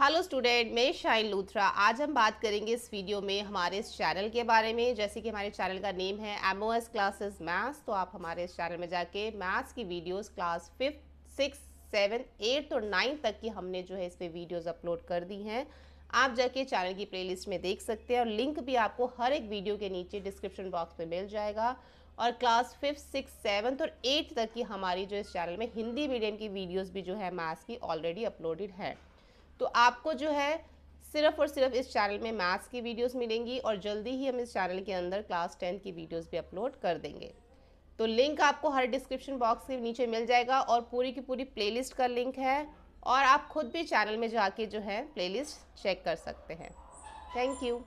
hello student मैं शाइन लूथरा आज हम बात करेंगे इस वीडियो में हमारे इस चैनल के बारे में जैसे कि हमारे चैनल का नेम है M O S classes maths तो आप हमारे इस चैनल में जाके मैथ्स की videos class fifth six seven eighth और नाइन्थ तक की हमने जो है इस पर वीडियोज़ अपलोड कर दी हैं आप जाके चैनल की प्ले में देख सकते हैं और लिंक भी आपको हर एक वीडियो के नीचे डिस्क्रिप्शन बॉक्स में मिल जाएगा और क्लास फिफ्थ सिक्स सेवन्थ और एट्थ तक की हमारी जो इस चैनल में हिंदी मीडियम की वीडियोज़ भी जो है मैथ्स की ऑलरेडी अपलोडेड है तो आपको जो है सिर्फ और सिर्फ इस चैनल में मैथ्स की वीडियोस मिलेंगी और जल्दी ही हम इस चैनल के अंदर क्लास टेंथ की वीडियोस भी अपलोड कर देंगे तो लिंक आपको हर डिस्क्रिप्शन बॉक्स के नीचे मिल जाएगा और पूरी की पूरी प्लेलिस्ट का लिंक है और आप खुद भी चैनल में जाके जो है प्लेलिस्ट चेक कर सकते हैं थैंक यू